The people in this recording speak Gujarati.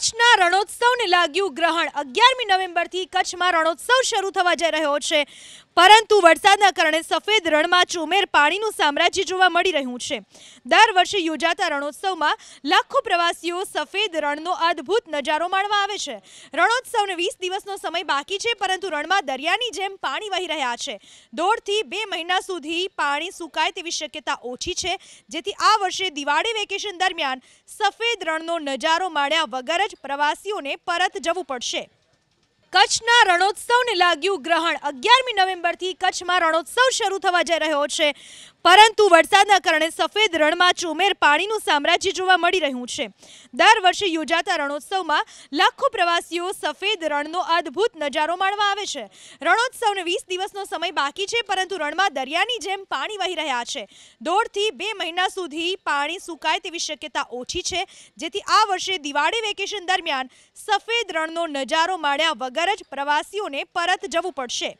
કચ્છના રણોત્સવને લાગ્યું ગ્રહણ અગિયારમી નવેમ્બરથી કચ્છમાં રણોત્સવ શરૂ થવા જઈ રહ્યો છે પરંતુ વરસાદના કારણે સફેદ રણમાં ચોમેર પાણીનું સામ્રાજ્ય જોવા મળી રહ્યું છે દર વર્ષે યોજાતા રણોત્સવમાં લાખો પ્રવાસીઓ સફેદ રણનો અદ્ભુત નજારો માણવા આવે છે રણોત્સવને વીસ દિવસનો સમય બાકી છે પરંતુ રણમાં દરિયાની જેમ પાણી વહી રહ્યા છે દોઢથી બે મહિના સુધી પાણી સુકાય તેવી શક્યતા ઓછી છે જેથી આ વર્ષે દિવાળી વેકેશન દરમિયાન સફેદ રણનો નજારો માણ્યા વગર જ પ્રવાસીઓને પરત જવું પડશે કચ્છના રણોત્સવને લાગ્યું ગ્રહણ અગિયારમી નવેમ્બરથી કચ્છમાં રણોત્સવ શરૂ થવા જઈ રહ્યો છે પરંતુ વરસાદના કારણે સફેદ રણમાં ચોમેર પાણીનું સામ્રાજ્ય જોવા મળી રહ્યું છે દર વર્ષે યોજાતા રણોત્સવમાં લાખો પ્રવાસીઓ સફેદ રણનો અદ્ભુત નજારો માણવા આવે છે રણોત્સવને વીસ દિવસનો સમય બાકી છે પરંતુ રણમાં દરિયાની જેમ પાણી વહી રહ્યા છે દોઢથી બે મહિના સુધી પાણી સુકાય તેવી શક્યતા ઓછી છે જેથી આ વર્ષે દિવાળી વેકેશન દરમિયાન સફેદ રણનો નજારો માણ્યા વગર જ પ્રવાસીઓને પરત જવું પડશે